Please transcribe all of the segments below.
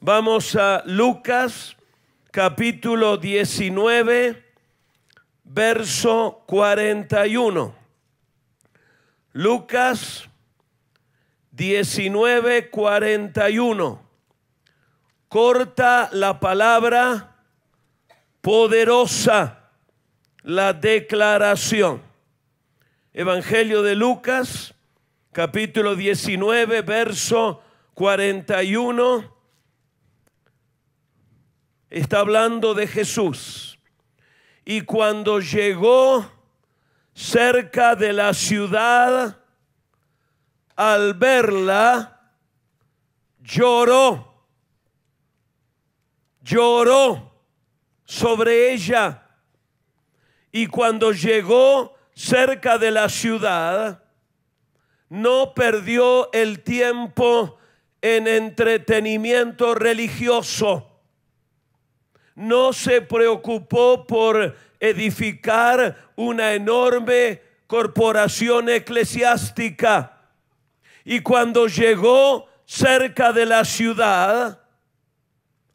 Vamos a Lucas capítulo 19, verso 41. Lucas 19, 41. Corta la palabra poderosa, la declaración. Evangelio de Lucas, capítulo 19, verso 41. 41 está hablando de Jesús. Y cuando llegó cerca de la ciudad, al verla, lloró, lloró sobre ella. Y cuando llegó cerca de la ciudad, no perdió el tiempo en entretenimiento religioso. No se preocupó por edificar una enorme corporación eclesiástica. Y cuando llegó cerca de la ciudad,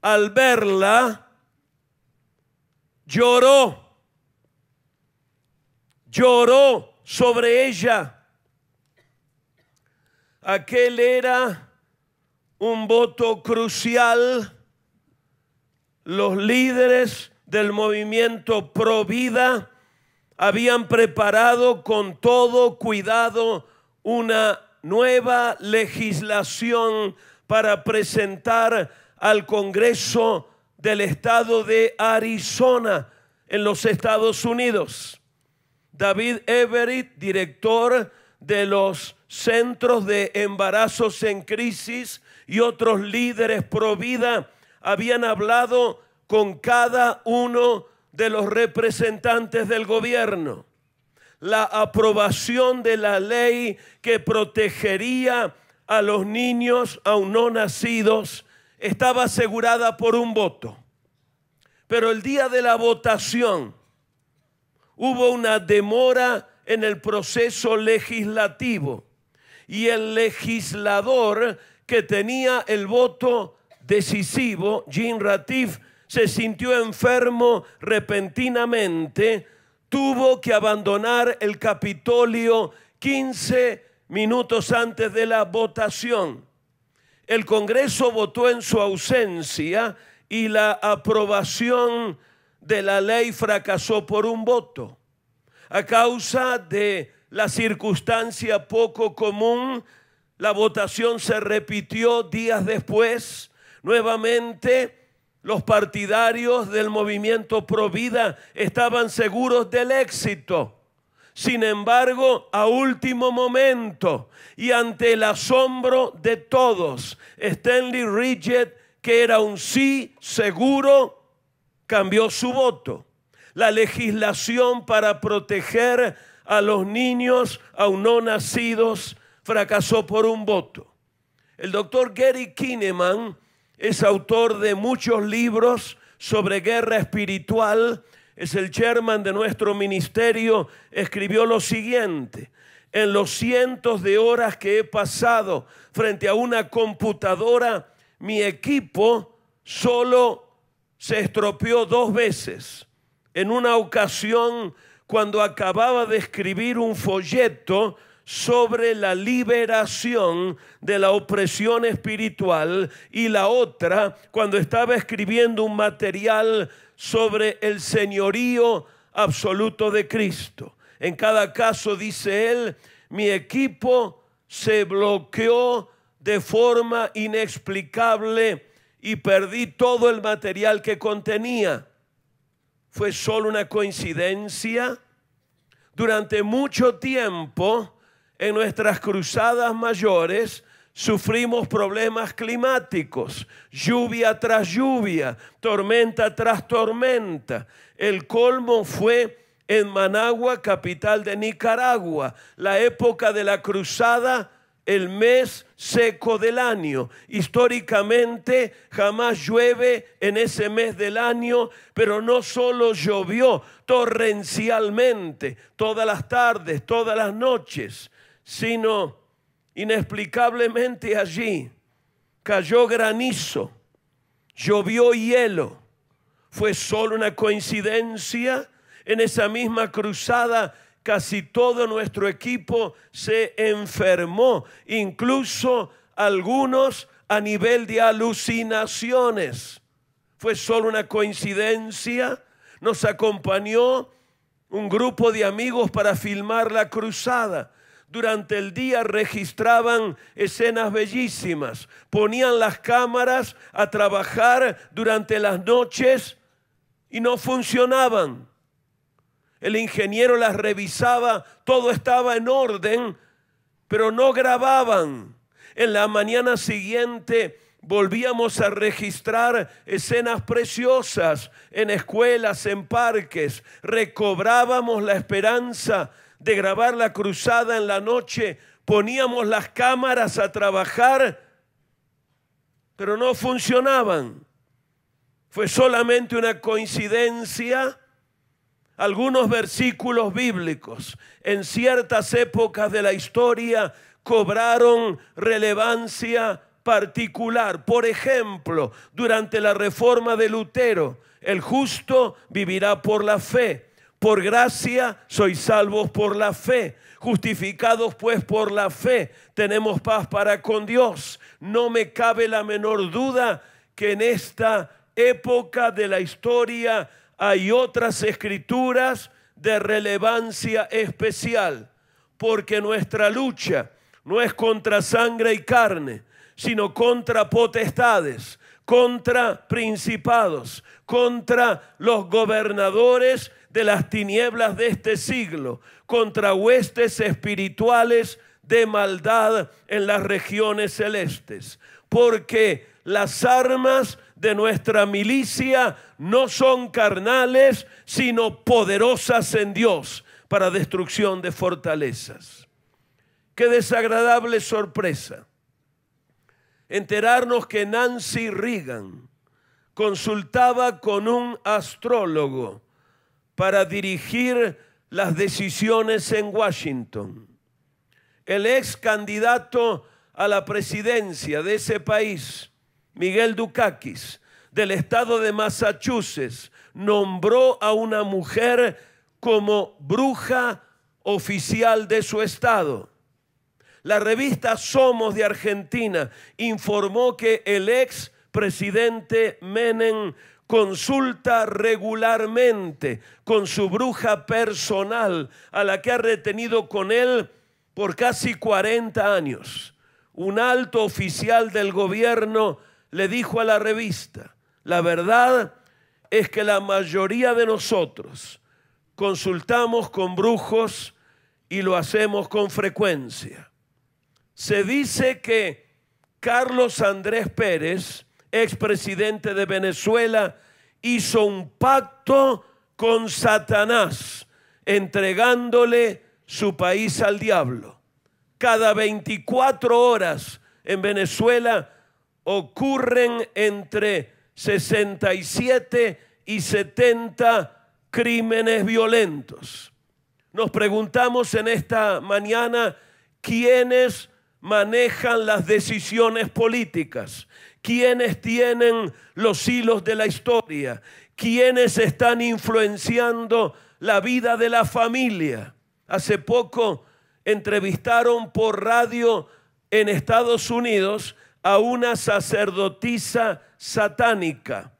al verla, lloró, lloró sobre ella. Aquel era un voto crucial los líderes del movimiento pro vida habían preparado con todo cuidado una nueva legislación para presentar al Congreso del Estado de Arizona en los Estados Unidos. David Everett, director de los Centros de Embarazos en Crisis, y otros líderes pro vida habían hablado con cada uno de los representantes del gobierno. La aprobación de la ley que protegería a los niños aún no nacidos estaba asegurada por un voto. Pero el día de la votación hubo una demora en el proceso legislativo y el legislador que tenía el voto decisivo, Jean Ratif, se sintió enfermo repentinamente, tuvo que abandonar el Capitolio 15 minutos antes de la votación. El Congreso votó en su ausencia y la aprobación de la ley fracasó por un voto a causa de la circunstancia poco común la votación se repitió días después. Nuevamente, los partidarios del movimiento Provida estaban seguros del éxito. Sin embargo, a último momento y ante el asombro de todos, Stanley Ridget, que era un sí seguro, cambió su voto. La legislación para proteger a los niños aún no nacidos fracasó por un voto. El doctor Gary Kineman es autor de muchos libros sobre guerra espiritual, es el chairman de nuestro ministerio, escribió lo siguiente. En los cientos de horas que he pasado frente a una computadora, mi equipo solo se estropeó dos veces. En una ocasión, cuando acababa de escribir un folleto sobre la liberación de la opresión espiritual y la otra cuando estaba escribiendo un material sobre el señorío absoluto de Cristo. En cada caso, dice él, mi equipo se bloqueó de forma inexplicable y perdí todo el material que contenía. ¿Fue solo una coincidencia? Durante mucho tiempo, en nuestras cruzadas mayores sufrimos problemas climáticos, lluvia tras lluvia, tormenta tras tormenta. El colmo fue en Managua, capital de Nicaragua, la época de la cruzada, el mes seco del año. Históricamente jamás llueve en ese mes del año, pero no solo llovió torrencialmente, todas las tardes, todas las noches sino inexplicablemente allí cayó granizo, llovió hielo. ¿Fue solo una coincidencia? En esa misma cruzada casi todo nuestro equipo se enfermó, incluso algunos a nivel de alucinaciones. ¿Fue solo una coincidencia? Nos acompañó un grupo de amigos para filmar la cruzada durante el día registraban escenas bellísimas, ponían las cámaras a trabajar durante las noches y no funcionaban. El ingeniero las revisaba, todo estaba en orden, pero no grababan. En la mañana siguiente volvíamos a registrar escenas preciosas en escuelas, en parques, recobrábamos la esperanza de grabar la cruzada en la noche, poníamos las cámaras a trabajar, pero no funcionaban. Fue solamente una coincidencia algunos versículos bíblicos en ciertas épocas de la historia cobraron relevancia particular. Por ejemplo, durante la reforma de Lutero, el justo vivirá por la fe. Por gracia sois salvos por la fe. Justificados pues por la fe, tenemos paz para con Dios. No me cabe la menor duda que en esta época de la historia hay otras escrituras de relevancia especial, porque nuestra lucha no es contra sangre y carne, sino contra potestades, contra principados, contra los gobernadores de las tinieblas de este siglo contra huestes espirituales de maldad en las regiones celestes. Porque las armas de nuestra milicia no son carnales, sino poderosas en Dios para destrucción de fortalezas. Qué desagradable sorpresa enterarnos que Nancy Reagan consultaba con un astrólogo para dirigir las decisiones en Washington. El ex candidato a la presidencia de ese país, Miguel Dukakis, del estado de Massachusetts, nombró a una mujer como bruja oficial de su estado. La revista Somos de Argentina informó que el ex presidente Menem consulta regularmente con su bruja personal a la que ha retenido con él por casi 40 años. Un alto oficial del gobierno le dijo a la revista, la verdad es que la mayoría de nosotros consultamos con brujos y lo hacemos con frecuencia. Se dice que Carlos Andrés Pérez expresidente de Venezuela, hizo un pacto con Satanás, entregándole su país al diablo. Cada 24 horas en Venezuela ocurren entre 67 y 70 crímenes violentos. Nos preguntamos en esta mañana quiénes manejan las decisiones políticas, ¿Quiénes tienen los hilos de la historia, quienes están influenciando la vida de la familia. Hace poco entrevistaron por radio en Estados Unidos a una sacerdotisa satánica.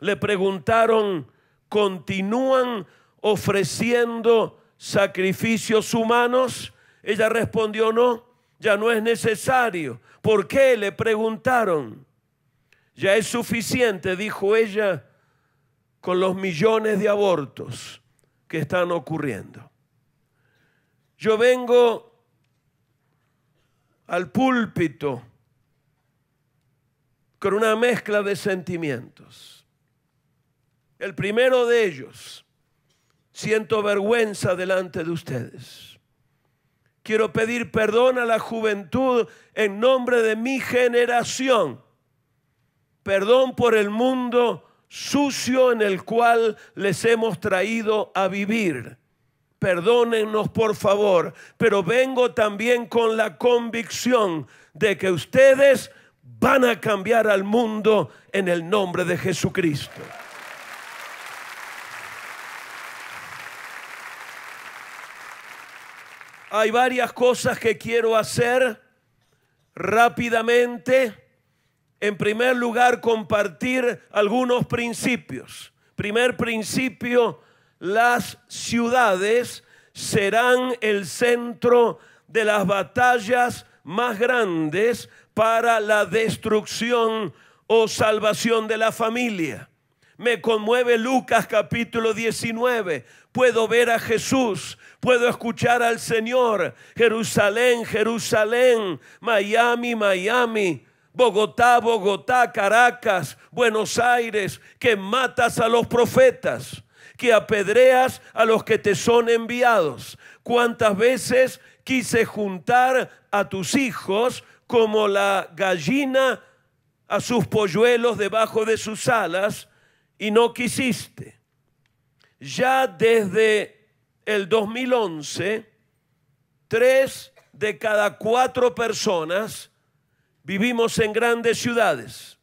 Le preguntaron, ¿continúan ofreciendo sacrificios humanos? Ella respondió, no, ya no es necesario. ¿Por qué? Le preguntaron. Ya es suficiente, dijo ella, con los millones de abortos que están ocurriendo. Yo vengo al púlpito con una mezcla de sentimientos. El primero de ellos, siento vergüenza delante de ustedes. Quiero pedir perdón a la juventud en nombre de mi generación perdón por el mundo sucio en el cual les hemos traído a vivir. Perdónennos por favor, pero vengo también con la convicción de que ustedes van a cambiar al mundo en el nombre de Jesucristo. Hay varias cosas que quiero hacer rápidamente en primer lugar, compartir algunos principios. Primer principio, las ciudades serán el centro de las batallas más grandes para la destrucción o salvación de la familia. Me conmueve Lucas capítulo 19. Puedo ver a Jesús, puedo escuchar al Señor. Jerusalén, Jerusalén, Miami, Miami Bogotá, Bogotá, Caracas, Buenos Aires, que matas a los profetas, que apedreas a los que te son enviados. ¿Cuántas veces quise juntar a tus hijos como la gallina a sus polluelos debajo de sus alas y no quisiste? Ya desde el 2011, tres de cada cuatro personas Vivimos en grandes ciudades.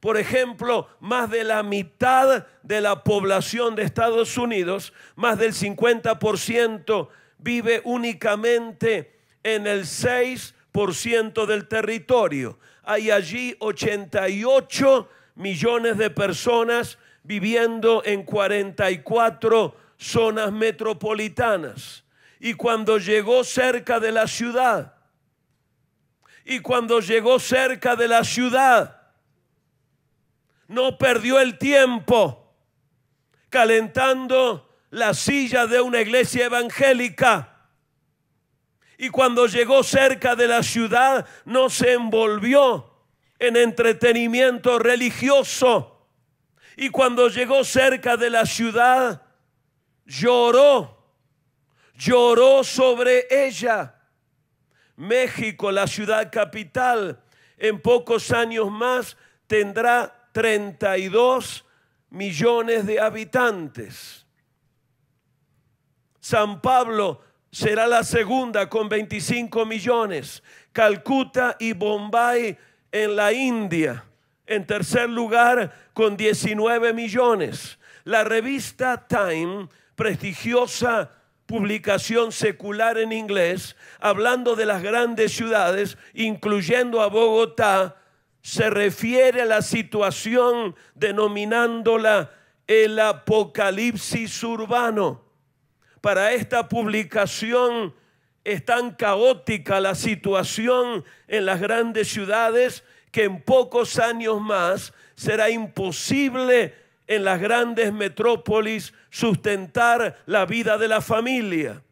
Por ejemplo, más de la mitad de la población de Estados Unidos, más del 50% vive únicamente en el 6% del territorio. Hay allí 88 millones de personas viviendo en 44 zonas metropolitanas. Y cuando llegó cerca de la ciudad, y cuando llegó cerca de la ciudad, no perdió el tiempo calentando la silla de una iglesia evangélica. Y cuando llegó cerca de la ciudad, no se envolvió en entretenimiento religioso. Y cuando llegó cerca de la ciudad, lloró, lloró sobre ella México, la ciudad capital, en pocos años más tendrá 32 millones de habitantes. San Pablo será la segunda con 25 millones. Calcuta y Bombay en la India. En tercer lugar, con 19 millones. La revista Time, prestigiosa publicación secular en inglés, hablando de las grandes ciudades, incluyendo a Bogotá, se refiere a la situación denominándola el apocalipsis urbano. Para esta publicación es tan caótica la situación en las grandes ciudades que en pocos años más será imposible en las grandes metrópolis sustentar la vida de la familia.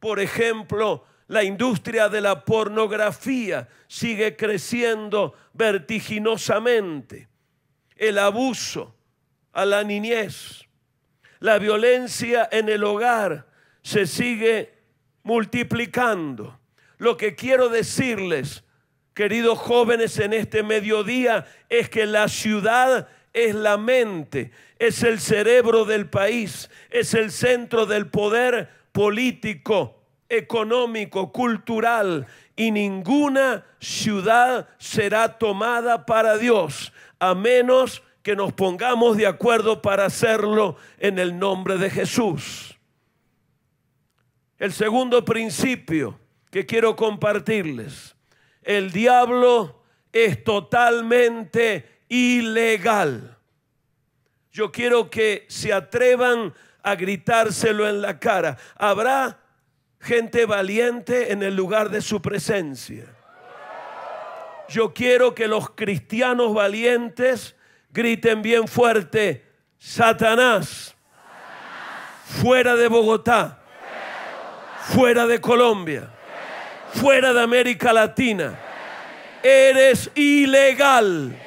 Por ejemplo, la industria de la pornografía sigue creciendo vertiginosamente. El abuso a la niñez, la violencia en el hogar se sigue multiplicando. Lo que quiero decirles, queridos jóvenes, en este mediodía es que la ciudad es la mente, es el cerebro del país, es el centro del poder político, económico, cultural, y ninguna ciudad será tomada para Dios, a menos que nos pongamos de acuerdo para hacerlo en el nombre de Jesús. El segundo principio que quiero compartirles, el diablo es totalmente ilegal. Yo quiero que se atrevan a gritárselo en la cara. Habrá gente valiente en el lugar de su presencia. Yo quiero que los cristianos valientes griten bien fuerte, Satanás, fuera de Bogotá, fuera de, Colombia, fuera de, América Latina, eres ilegal.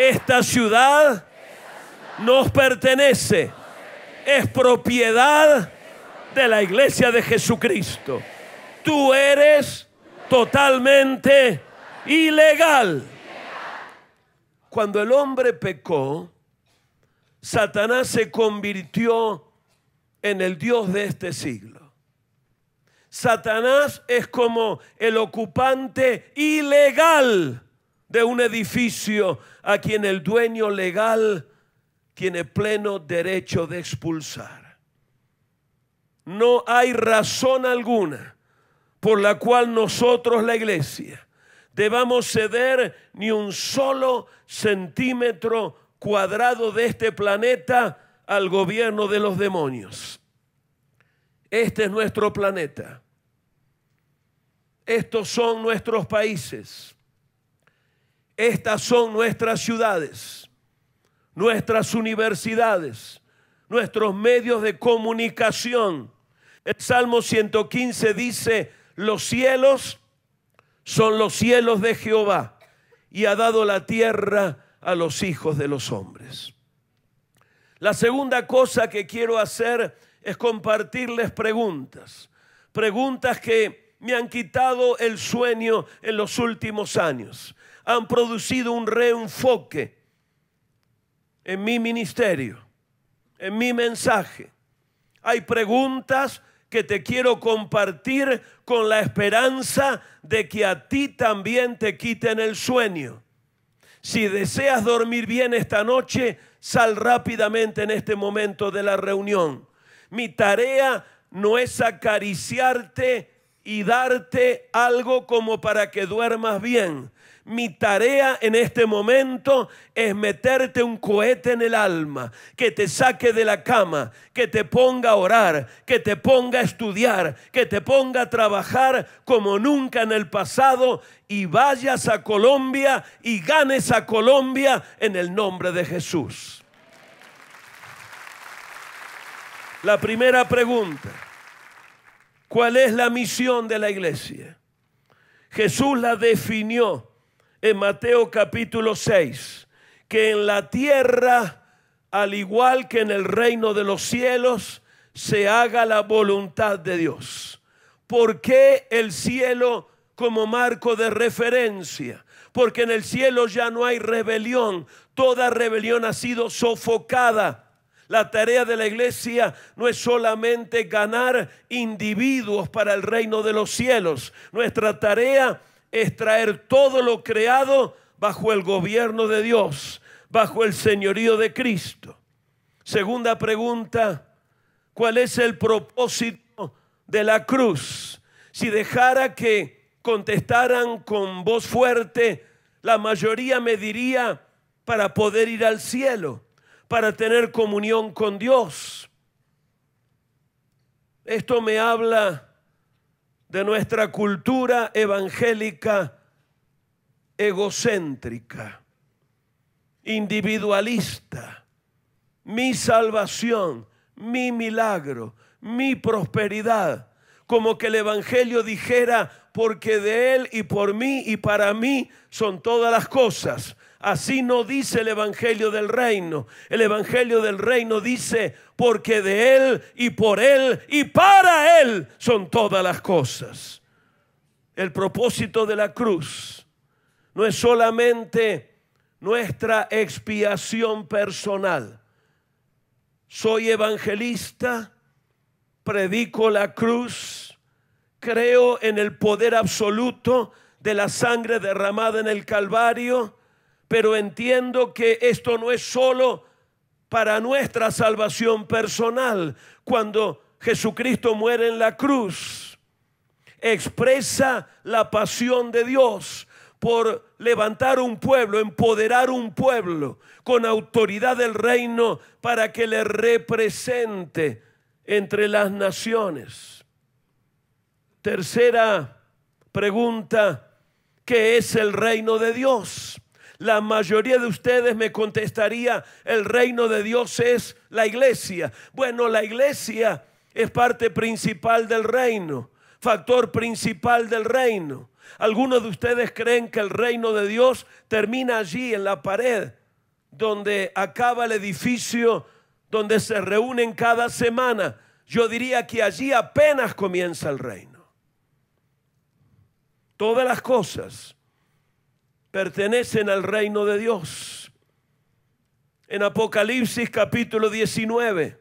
Esta ciudad nos pertenece. Es propiedad de la iglesia de Jesucristo. Tú eres totalmente ilegal. Cuando el hombre pecó, Satanás se convirtió en el Dios de este siglo. Satanás es como el ocupante ilegal de un edificio a quien el dueño legal tiene pleno derecho de expulsar. No hay razón alguna por la cual nosotros, la iglesia, debamos ceder ni un solo centímetro cuadrado de este planeta al gobierno de los demonios. Este es nuestro planeta. Estos son nuestros países. Estas son nuestras ciudades, nuestras universidades, nuestros medios de comunicación. El Salmo 115 dice, los cielos son los cielos de Jehová y ha dado la tierra a los hijos de los hombres. La segunda cosa que quiero hacer es compartirles preguntas, preguntas que me han quitado el sueño en los últimos años han producido un reenfoque en mi ministerio, en mi mensaje. Hay preguntas que te quiero compartir con la esperanza de que a ti también te quiten el sueño. Si deseas dormir bien esta noche, sal rápidamente en este momento de la reunión. Mi tarea no es acariciarte y darte algo como para que duermas bien mi tarea en este momento es meterte un cohete en el alma, que te saque de la cama, que te ponga a orar, que te ponga a estudiar, que te ponga a trabajar como nunca en el pasado y vayas a Colombia y ganes a Colombia en el nombre de Jesús. La primera pregunta, ¿cuál es la misión de la iglesia? Jesús la definió en Mateo capítulo 6, que en la tierra, al igual que en el reino de los cielos, se haga la voluntad de Dios. ¿Por qué el cielo como marco de referencia? Porque en el cielo ya no hay rebelión, toda rebelión ha sido sofocada. La tarea de la iglesia no es solamente ganar individuos para el reino de los cielos. Nuestra tarea es traer todo lo creado bajo el gobierno de Dios, bajo el señorío de Cristo. Segunda pregunta, ¿cuál es el propósito de la cruz? Si dejara que contestaran con voz fuerte, la mayoría me diría para poder ir al cielo, para tener comunión con Dios. Esto me habla de nuestra cultura evangélica egocéntrica, individualista, mi salvación, mi milagro, mi prosperidad, como que el Evangelio dijera, porque de Él y por mí y para mí son todas las cosas. Así no dice el Evangelio del Reino. El Evangelio del Reino dice, porque de Él y por Él y para Él son todas las cosas. El propósito de la cruz no es solamente nuestra expiación personal. Soy evangelista, predico la cruz, creo en el poder absoluto de la sangre derramada en el Calvario pero entiendo que esto no es solo para nuestra salvación personal. Cuando Jesucristo muere en la cruz, expresa la pasión de Dios por levantar un pueblo, empoderar un pueblo con autoridad del reino para que le represente entre las naciones. Tercera pregunta, ¿qué es el reino de Dios? la mayoría de ustedes me contestaría, el reino de Dios es la iglesia. Bueno, la iglesia es parte principal del reino, factor principal del reino. Algunos de ustedes creen que el reino de Dios termina allí, en la pared, donde acaba el edificio, donde se reúnen cada semana. Yo diría que allí apenas comienza el reino. Todas las cosas pertenecen al reino de Dios. En Apocalipsis capítulo 19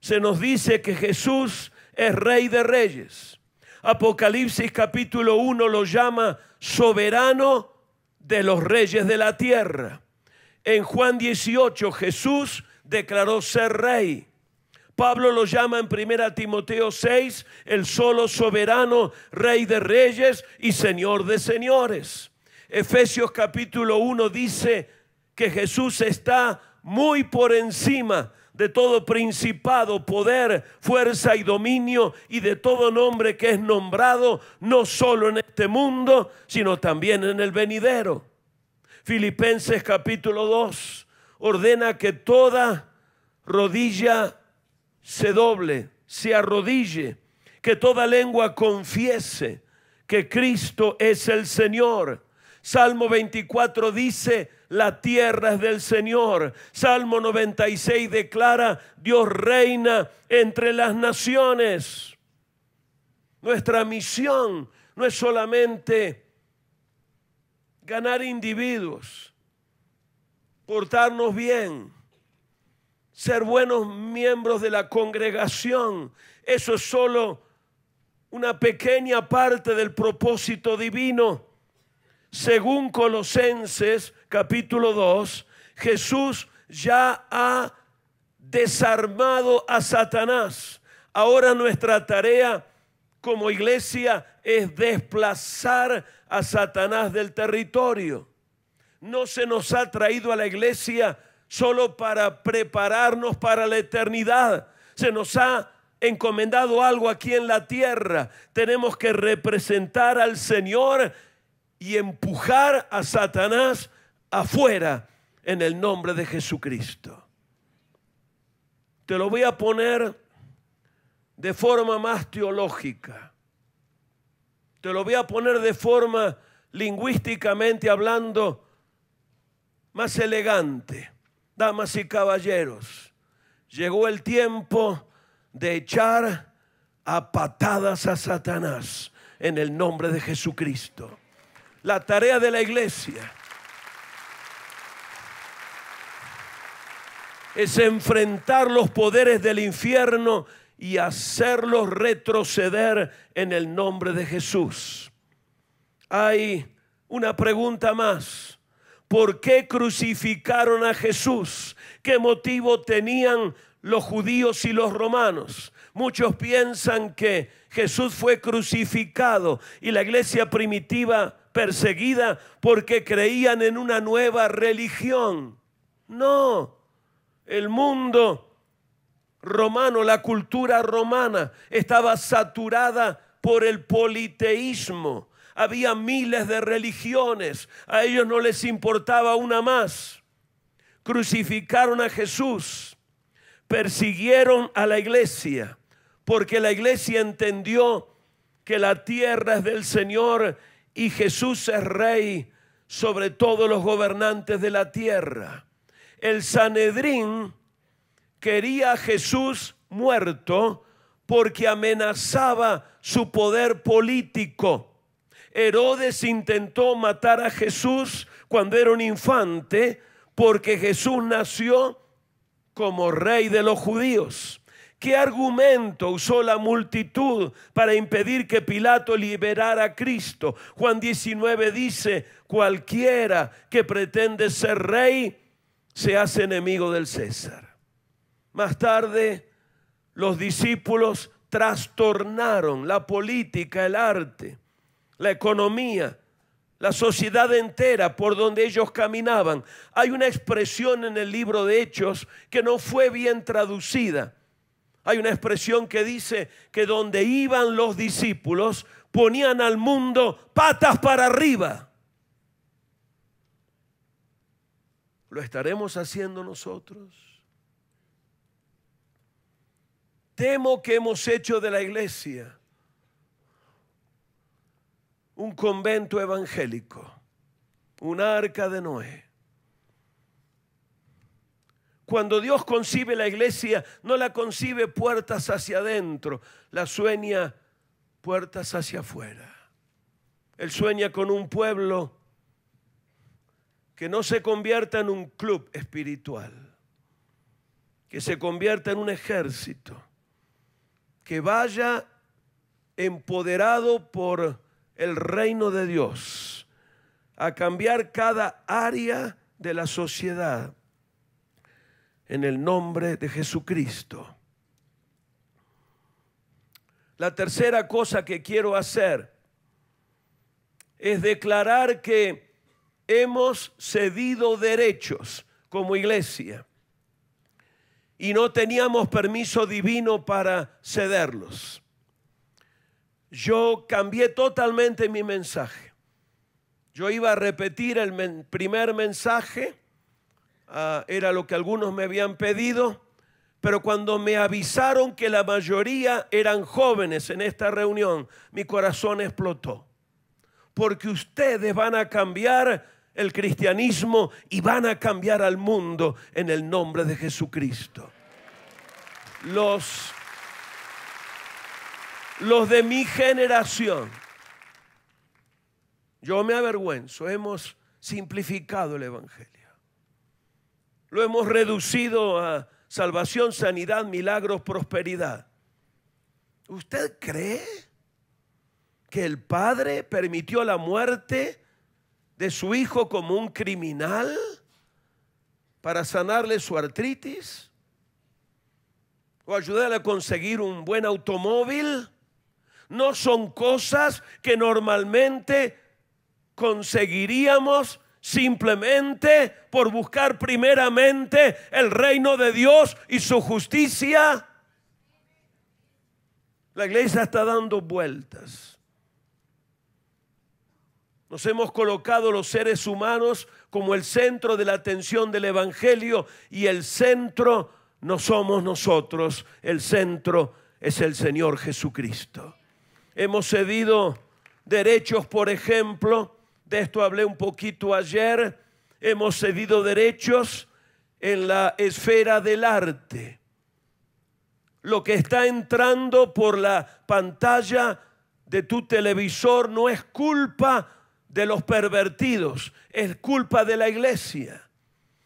se nos dice que Jesús es rey de reyes. Apocalipsis capítulo 1 lo llama soberano de los reyes de la tierra. En Juan 18 Jesús declaró ser rey. Pablo lo llama en 1 Timoteo 6 el solo soberano, rey de reyes y señor de señores. Efesios capítulo 1 dice que Jesús está muy por encima de todo principado, poder, fuerza y dominio y de todo nombre que es nombrado, no solo en este mundo, sino también en el venidero. Filipenses capítulo 2 ordena que toda rodilla se doble, se arrodille, que toda lengua confiese que Cristo es el Señor Salmo 24 dice, la tierra es del Señor. Salmo 96 declara, Dios reina entre las naciones. Nuestra misión no es solamente ganar individuos, portarnos bien, ser buenos miembros de la congregación. Eso es solo una pequeña parte del propósito divino según Colosenses capítulo 2, Jesús ya ha desarmado a Satanás. Ahora nuestra tarea como iglesia es desplazar a Satanás del territorio. No se nos ha traído a la iglesia solo para prepararnos para la eternidad. Se nos ha encomendado algo aquí en la tierra. Tenemos que representar al Señor y empujar a Satanás afuera en el nombre de Jesucristo. Te lo voy a poner de forma más teológica. Te lo voy a poner de forma lingüísticamente hablando más elegante. Damas y caballeros, llegó el tiempo de echar a patadas a Satanás en el nombre de Jesucristo la tarea de la iglesia es enfrentar los poderes del infierno y hacerlos retroceder en el nombre de Jesús. Hay una pregunta más. ¿Por qué crucificaron a Jesús? ¿Qué motivo tenían los judíos y los romanos? Muchos piensan que Jesús fue crucificado y la iglesia primitiva perseguida porque creían en una nueva religión. No, el mundo romano, la cultura romana estaba saturada por el politeísmo. Había miles de religiones, a ellos no les importaba una más. Crucificaron a Jesús, persiguieron a la iglesia, porque la iglesia entendió que la tierra es del Señor y Jesús es rey sobre todos los gobernantes de la tierra. El Sanedrín quería a Jesús muerto porque amenazaba su poder político. Herodes intentó matar a Jesús cuando era un infante porque Jesús nació como rey de los judíos. ¿Qué argumento usó la multitud para impedir que Pilato liberara a Cristo? Juan 19 dice, cualquiera que pretende ser rey se hace enemigo del César. Más tarde, los discípulos trastornaron la política, el arte, la economía, la sociedad entera por donde ellos caminaban. Hay una expresión en el libro de Hechos que no fue bien traducida hay una expresión que dice que donde iban los discípulos ponían al mundo patas para arriba. ¿Lo estaremos haciendo nosotros? Temo que hemos hecho de la iglesia un convento evangélico, un arca de Noé cuando Dios concibe la iglesia, no la concibe puertas hacia adentro, la sueña puertas hacia afuera. Él sueña con un pueblo que no se convierta en un club espiritual, que se convierta en un ejército, que vaya empoderado por el reino de Dios a cambiar cada área de la sociedad en el nombre de Jesucristo. La tercera cosa que quiero hacer es declarar que hemos cedido derechos como iglesia y no teníamos permiso divino para cederlos. Yo cambié totalmente mi mensaje. Yo iba a repetir el primer mensaje Ah, era lo que algunos me habían pedido, pero cuando me avisaron que la mayoría eran jóvenes en esta reunión, mi corazón explotó. Porque ustedes van a cambiar el cristianismo y van a cambiar al mundo en el nombre de Jesucristo. Los, los de mi generación, yo me avergüenzo, hemos simplificado el Evangelio. Lo hemos reducido a salvación, sanidad, milagros, prosperidad. ¿Usted cree que el Padre permitió la muerte de su hijo como un criminal para sanarle su artritis? ¿O ayudarle a conseguir un buen automóvil? No son cosas que normalmente conseguiríamos simplemente por buscar primeramente el reino de Dios y su justicia. La iglesia está dando vueltas. Nos hemos colocado los seres humanos como el centro de la atención del Evangelio y el centro no somos nosotros, el centro es el Señor Jesucristo. Hemos cedido derechos, por ejemplo, de esto hablé un poquito ayer, hemos cedido derechos en la esfera del arte. Lo que está entrando por la pantalla de tu televisor no es culpa de los pervertidos, es culpa de la iglesia.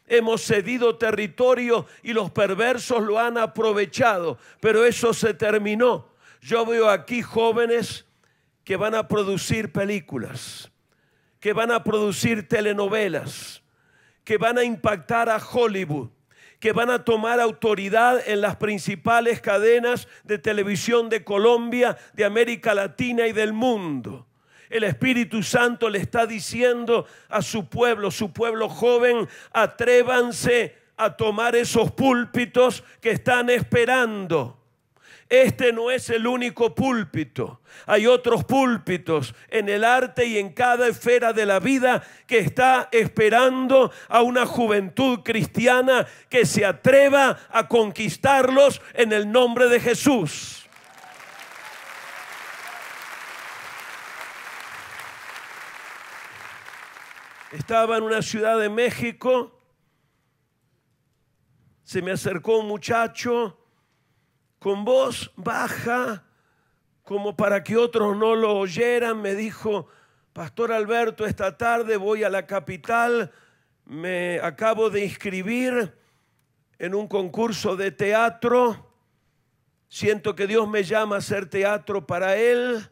Hemos cedido territorio y los perversos lo han aprovechado, pero eso se terminó. Yo veo aquí jóvenes que van a producir películas que van a producir telenovelas, que van a impactar a Hollywood, que van a tomar autoridad en las principales cadenas de televisión de Colombia, de América Latina y del mundo. El Espíritu Santo le está diciendo a su pueblo, su pueblo joven, atrévanse a tomar esos púlpitos que están esperando este no es el único púlpito. Hay otros púlpitos en el arte y en cada esfera de la vida que está esperando a una juventud cristiana que se atreva a conquistarlos en el nombre de Jesús. Estaba en una ciudad de México, se me acercó un muchacho, con voz baja, como para que otros no lo oyeran, me dijo, Pastor Alberto, esta tarde voy a la capital, me acabo de inscribir en un concurso de teatro, siento que Dios me llama a hacer teatro para Él.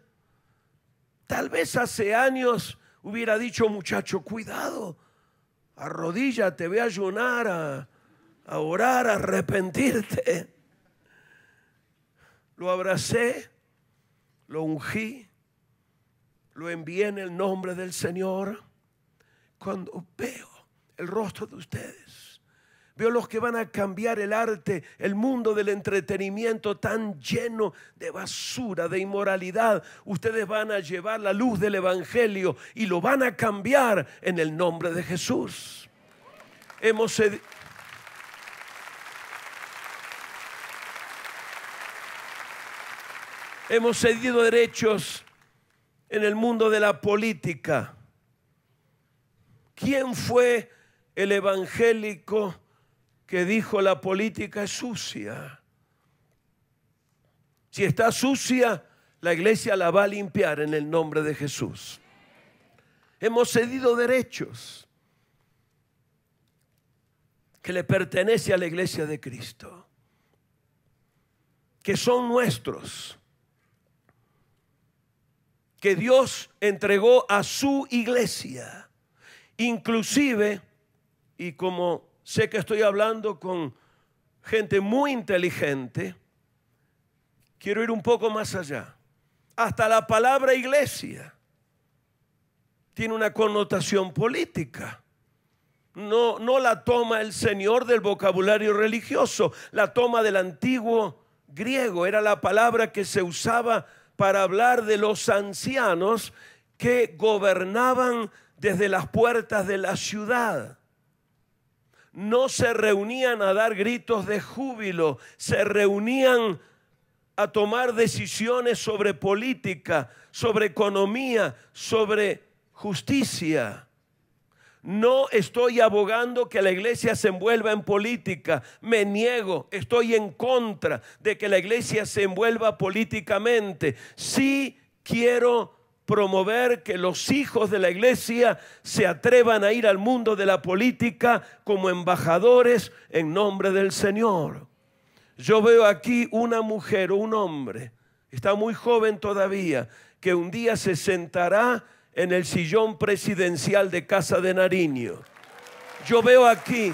Tal vez hace años hubiera dicho, muchacho, cuidado, te voy a ayunar, a, a orar, a arrepentirte lo abracé, lo ungí, lo envié en el nombre del Señor. Cuando veo el rostro de ustedes, veo los que van a cambiar el arte, el mundo del entretenimiento tan lleno de basura, de inmoralidad. Ustedes van a llevar la luz del Evangelio y lo van a cambiar en el nombre de Jesús. Hemos Hemos cedido derechos en el mundo de la política. ¿Quién fue el evangélico que dijo la política es sucia? Si está sucia, la iglesia la va a limpiar en el nombre de Jesús. Hemos cedido derechos que le pertenece a la iglesia de Cristo, que son nuestros que Dios entregó a su iglesia. Inclusive, y como sé que estoy hablando con gente muy inteligente, quiero ir un poco más allá. Hasta la palabra iglesia tiene una connotación política. No, no la toma el Señor del vocabulario religioso, la toma del antiguo griego. Era la palabra que se usaba para hablar de los ancianos que gobernaban desde las puertas de la ciudad. No se reunían a dar gritos de júbilo, se reunían a tomar decisiones sobre política, sobre economía, sobre justicia. No estoy abogando que la iglesia se envuelva en política. Me niego, estoy en contra de que la iglesia se envuelva políticamente. Sí quiero promover que los hijos de la iglesia se atrevan a ir al mundo de la política como embajadores en nombre del Señor. Yo veo aquí una mujer o un hombre, está muy joven todavía, que un día se sentará en el sillón presidencial de Casa de Nariño. Yo veo aquí,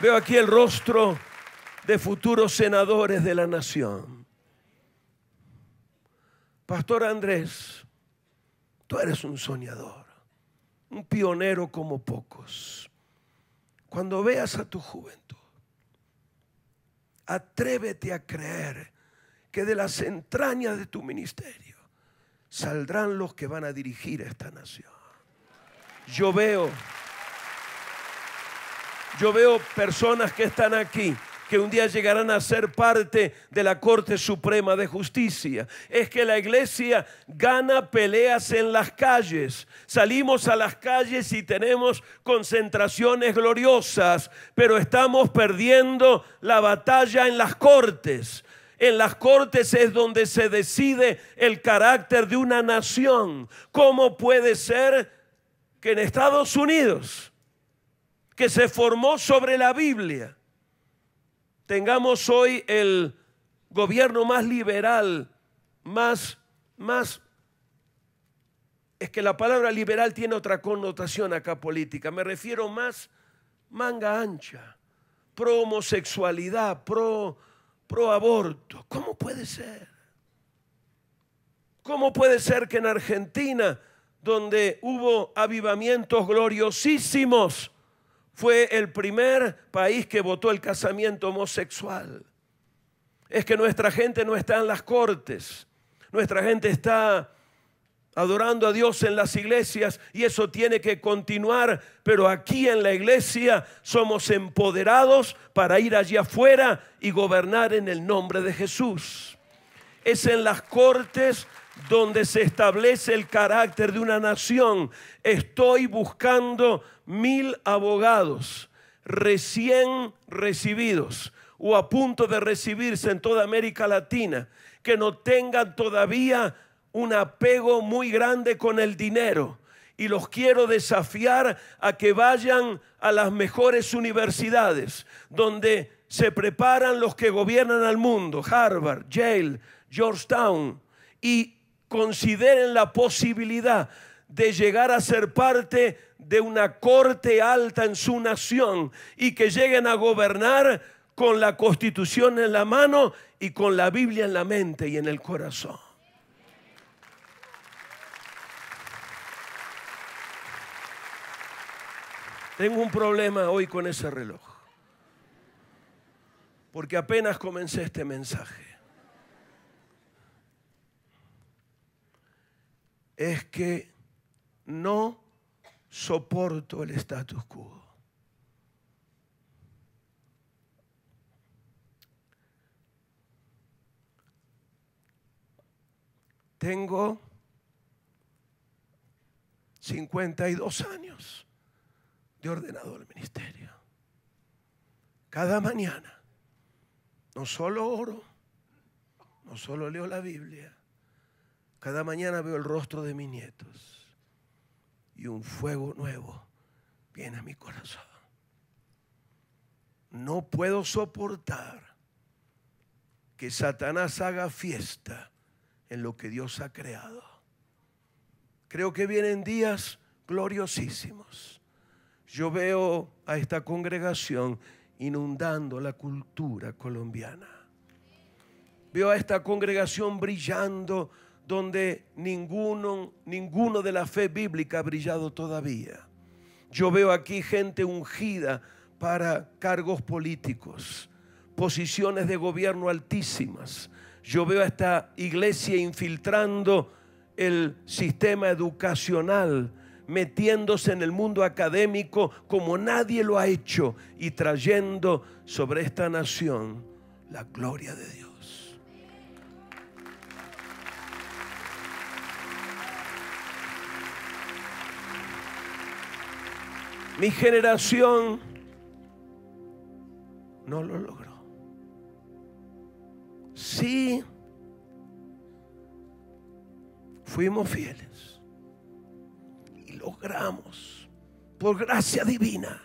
veo aquí el rostro de futuros senadores de la nación. Pastor Andrés, tú eres un soñador, un pionero como pocos. Cuando veas a tu juventud, atrévete a creer que de las entrañas de tu ministerio saldrán los que van a dirigir a esta nación. Yo veo, yo veo personas que están aquí que un día llegarán a ser parte de la Corte Suprema de Justicia. Es que la iglesia gana peleas en las calles. Salimos a las calles y tenemos concentraciones gloriosas, pero estamos perdiendo la batalla en las cortes. En las cortes es donde se decide el carácter de una nación. ¿Cómo puede ser que en Estados Unidos, que se formó sobre la Biblia, tengamos hoy el gobierno más liberal, más, más, es que la palabra liberal tiene otra connotación acá política, me refiero más manga ancha, pro homosexualidad, pro pro aborto. ¿Cómo puede ser? ¿Cómo puede ser que en Argentina, donde hubo avivamientos gloriosísimos, fue el primer país que votó el casamiento homosexual? Es que nuestra gente no está en las cortes, nuestra gente está adorando a Dios en las iglesias y eso tiene que continuar, pero aquí en la iglesia somos empoderados para ir allá afuera y gobernar en el nombre de Jesús. Es en las cortes donde se establece el carácter de una nación. Estoy buscando mil abogados recién recibidos o a punto de recibirse en toda América Latina que no tengan todavía un apego muy grande con el dinero y los quiero desafiar a que vayan a las mejores universidades donde se preparan los que gobiernan al mundo, Harvard, Yale, Georgetown, y consideren la posibilidad de llegar a ser parte de una corte alta en su nación y que lleguen a gobernar con la constitución en la mano y con la Biblia en la mente y en el corazón. Tengo un problema hoy con ese reloj. Porque apenas comencé este mensaje. Es que no soporto el status quo. Tengo 52 años de ordenado el ministerio. Cada mañana, no solo oro, no solo leo la Biblia, cada mañana veo el rostro de mis nietos y un fuego nuevo viene a mi corazón. No puedo soportar que Satanás haga fiesta en lo que Dios ha creado. Creo que vienen días gloriosísimos yo veo a esta congregación inundando la cultura colombiana. Veo a esta congregación brillando donde ninguno, ninguno de la fe bíblica ha brillado todavía. Yo veo aquí gente ungida para cargos políticos, posiciones de gobierno altísimas. Yo veo a esta iglesia infiltrando el sistema educacional metiéndose en el mundo académico como nadie lo ha hecho y trayendo sobre esta nación la gloria de Dios. Mi generación no lo logró. Sí, fuimos fieles logramos, por gracia divina,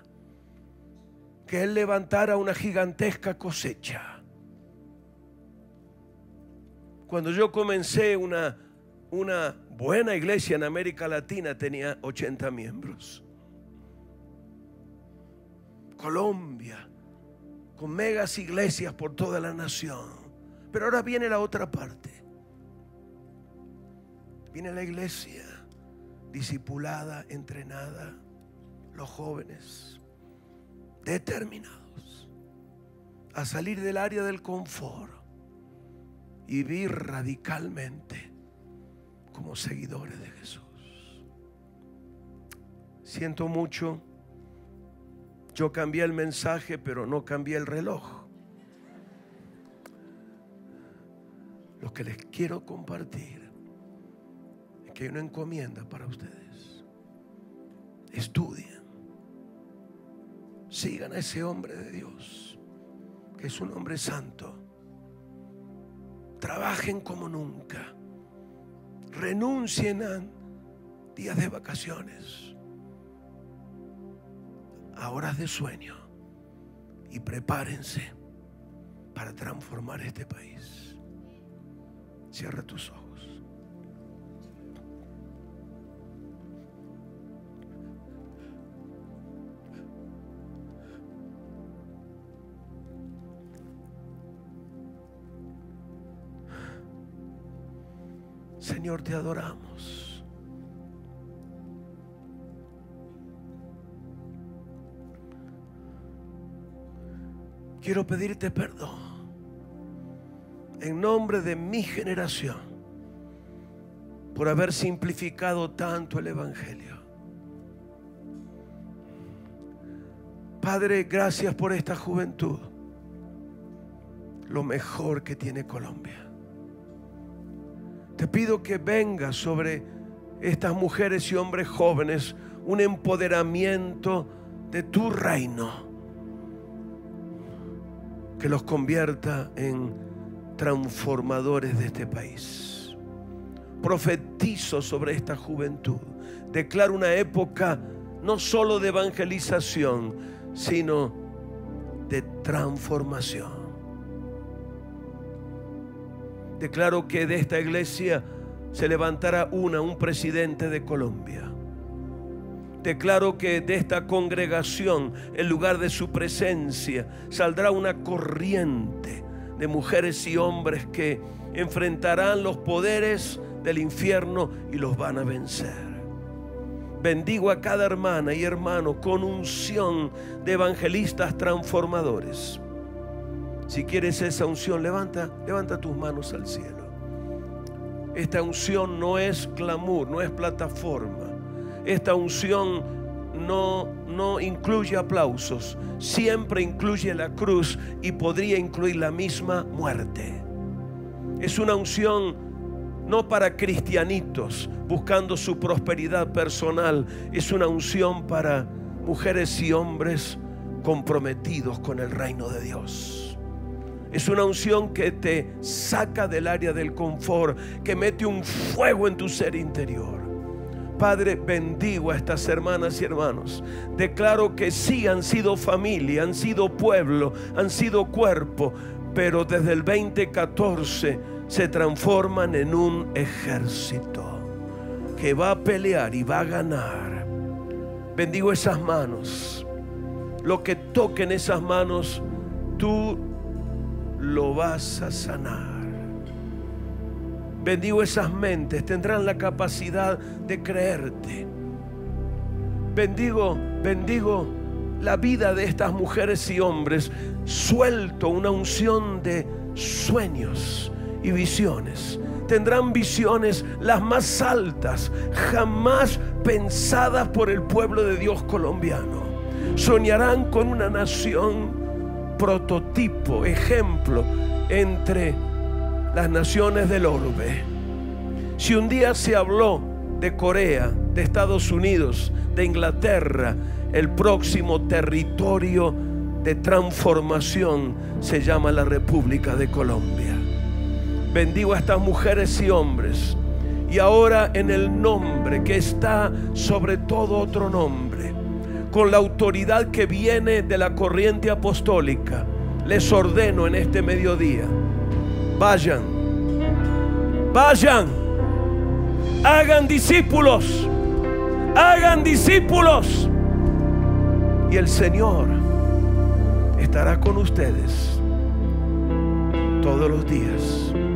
que Él levantara una gigantesca cosecha. Cuando yo comencé una, una buena iglesia en América Latina, tenía 80 miembros. Colombia, con megas iglesias por toda la nación. Pero ahora viene la otra parte. Viene la iglesia discipulada, entrenada, los jóvenes, determinados a salir del área del confort y vivir radicalmente como seguidores de Jesús. Siento mucho, yo cambié el mensaje, pero no cambié el reloj. Lo que les quiero compartir que hay una encomienda para ustedes. Estudien. Sigan a ese hombre de Dios, que es un hombre santo. Trabajen como nunca. Renuncien a días de vacaciones, a horas de sueño y prepárense para transformar este país. Cierra tus ojos. Señor, te adoramos. Quiero pedirte perdón en nombre de mi generación por haber simplificado tanto el Evangelio. Padre, gracias por esta juventud, lo mejor que tiene Colombia. Te pido que venga sobre estas mujeres y hombres jóvenes un empoderamiento de tu reino que los convierta en transformadores de este país. Profetizo sobre esta juventud. Declaro una época no solo de evangelización, sino de transformación. Declaro que de esta iglesia se levantará una, un presidente de Colombia. Declaro que de esta congregación, en lugar de su presencia, saldrá una corriente de mujeres y hombres que enfrentarán los poderes del infierno y los van a vencer. Bendigo a cada hermana y hermano con unción de evangelistas transformadores si quieres esa unción, levanta, levanta tus manos al cielo. Esta unción no es clamor, no es plataforma. Esta unción no incluye aplausos, siempre incluye la cruz y podría incluir la misma muerte. Es una unción no para cristianitos buscando su prosperidad personal, es una unción para mujeres y hombres comprometidos con el reino de Dios. Es una unción que te saca del área del confort, que mete un fuego en tu ser interior. Padre, bendigo a estas hermanas y hermanos. Declaro que sí han sido familia, han sido pueblo, han sido cuerpo, pero desde el 2014 se transforman en un ejército que va a pelear y va a ganar. Bendigo esas manos. Lo que toquen esas manos, tú lo vas a sanar. Bendigo esas mentes, tendrán la capacidad de creerte. Bendigo, bendigo la vida de estas mujeres y hombres. Suelto una unción de sueños y visiones. Tendrán visiones las más altas, jamás pensadas por el pueblo de Dios colombiano. Soñarán con una nación prototipo, ejemplo entre las naciones del orbe. Si un día se habló de Corea, de Estados Unidos, de Inglaterra, el próximo territorio de transformación se llama la República de Colombia. Bendigo a estas mujeres y hombres. Y ahora en el nombre que está sobre todo otro nombre, con la autoridad que viene de la corriente apostólica, les ordeno en este mediodía, vayan, vayan, hagan discípulos, hagan discípulos. Y el Señor estará con ustedes todos los días.